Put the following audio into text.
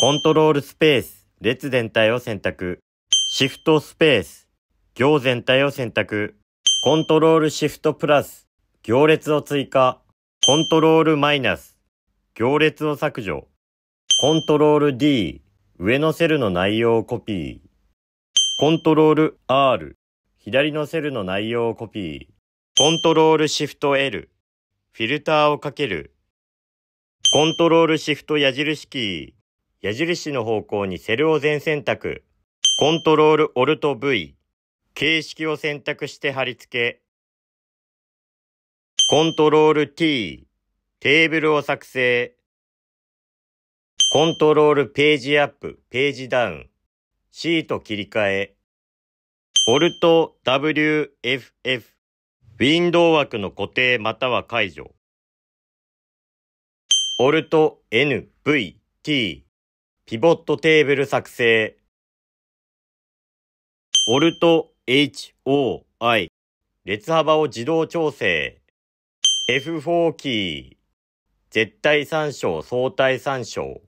コントロールスペース、列全体を選択。シフトスペース、行全体を選択。コントロールシフトプラス、行列を追加。コントロールマイナス、行列を削除。コントロール D、上のセルの内容をコピー。コントロール R、左のセルの内容をコピー。コントロールシフト L、フィルターをかける。コントロールシフト矢印キー。矢印の方向にセルを全選択、コントロール Alt V、形式を選択して貼り付け、コントロール T、テーブルを作成、コントロールページアップ、ページダウン、シート切り替え、Alt WFF、ウィンドウ枠の固定または解除、Alt NVT、ピボットテーブル作成。オルト HOI 列幅を自動調整。F4 キー絶対参照相対参照。